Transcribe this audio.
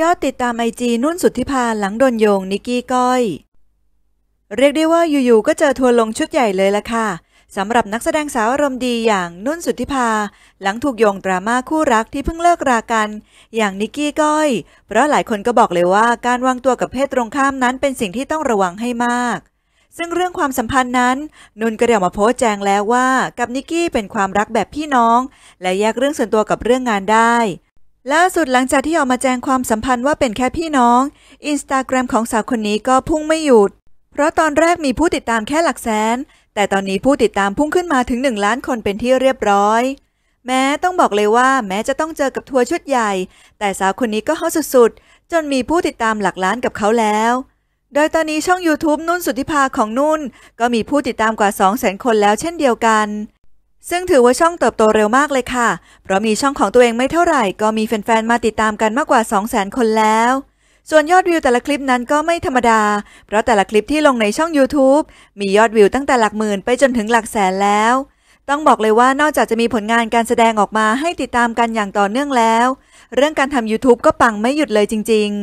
ยอดติดตามไอจีนุ่นสุทธิพาหลังโดนโยงนิกกี้ก้อย เรียกได้ว่าอยู่ๆก็เจอทัวลงชุดใหญ่เลยละค่ะสำหรับนักแสดงสาวอารมณ์ดีอย่างนุ่นสุทธิพาหลังถูกโยงดราม่าคู่รักที่เพิ่งเลิกรากัน อย่างนิกกี้ก้อย เพราะหลายคนก็บอกเลยว่าการวางตัวกับเพศตรงข้ามนั้นเป็นสิ่งที่ต้องระวังให้มาก ซึ่งเรื่องความสัมพันธ์นั้น นุ่นก็เดี๋ยวมาโพสแจงแล้วว่า กับนิกกี้เป็นความรักแบบพี่น้อง และแยกเรื่องส่วนตัวกับเรื่องงานได้ล่าสุดหลังจากที่ออกมาแจ้งความสัมพันธ์ว่าเป็นแค่พี่น้องอินสตาแกรมของสาวคนนี้ก็พุ่งไม่หยุด เพราะตอนแรกมีผู้ติดตามแค่หลักแสน แต่ตอนนี้ผู้ติดตามพุ่งขึ้นมาถึง 1 ล้านคนเป็นที่เรียบร้อย แม้ต้องบอกเลยว่า แม้จะต้องเจอกับทัวร์ชุดใหญ่ แต่สาวคนนี้ก็เฮาสุดๆจนมีผู้ติดตามหลักล้านกับเขาแล้ว โดยตอนนี้ช่อง YouTube นุ่นสุทธิภาของนุ่นก็มีผู้ติดตามกว่า2 0 0 0 0 0คนแล้วเช่นเดียวกันซึ่งถือว่าช่องเติบโตเร็วมากเลยค่ะ เพราะมีช่องของตัวเองไม่เท่าไหร่ ก็มีแฟนๆ มาติดตามกันมากกว่า 200,000 คนแล้ว ส่วนยอดวิวแต่ละคลิปนั้นก็ไม่ธรรมดา เพราะแต่ละคลิปที่ลงในช่อง YouTube มียอดวิวตั้งแต่หลักหมื่นไปจนถึงหลักแสนแล้ว ต้องบอกเลยว่านอกจากจะมีผลงานการแสดงออกมาให้ติดตามกันอย่างต่อเนื่องแล้ว เรื่องการทำ YouTube ก็ปังไม่หยุดเลยจริง ๆ